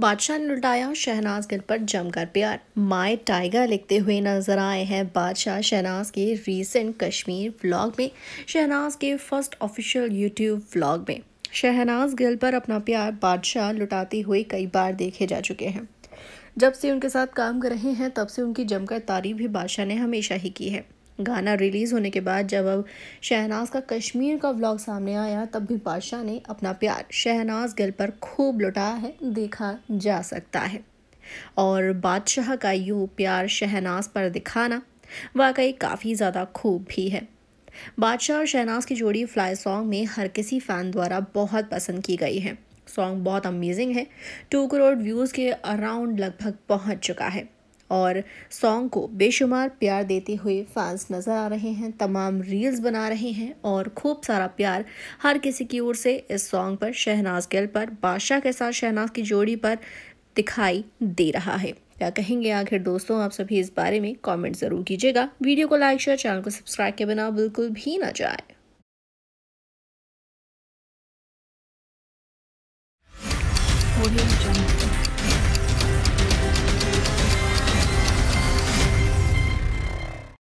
बादशाह ने लुटाया शहनाज गिल पर जमकर प्यार माय टाइगर लिखते हुए नजर आए हैं बादशाह शहनाज के रीसेंट कश्मीर व्लॉग में शहनाज के फर्स्ट ऑफिशियल यूट्यूब व्लॉग में शहनाज गिल पर अपना प्यार बादशाह लुटाते हुए कई बार देखे जा चुके हैं जब से उनके साथ काम कर रहे हैं तब से उनकी जमकर तारीफ भी बादशाह ने हमेशा ही की है गाना रिलीज़ होने के बाद जब अब शहनाज का कश्मीर का व्लॉग सामने आया तब भी बादशाह ने अपना प्यार शहनाज गिल पर खूब लुटाया है देखा जा सकता है और बादशाह का यूँ प्यार शहनाज पर दिखाना वाकई काफ़ी ज़्यादा खूब भी है बादशाह और शहनाज की जोड़ी फ्लाई सॉन्ग में हर किसी फ़ैन द्वारा बहुत पसंद की गई है सॉन्ग बहुत अमेजिंग है टू करोड़ व्यूज़ के अराउंड लगभग पहुंच चुका है और सॉन्ग को बेशुमार प्यार देते हुए फैंस नज़र आ रहे हैं तमाम रील्स बना रहे हैं और खूब सारा प्यार हर किसी की ओर से इस सॉन्ग पर शहनाज गिल पर बादशाह के साथ शहनाज की जोड़ी पर दिखाई दे रहा है क्या कहेंगे आखिर दोस्तों आप सभी इस बारे में कमेंट ज़रूर कीजिएगा वीडियो को लाइक शेयर चैनल को सब्सक्राइब के बिना बिल्कुल भी ना जाए audio jungle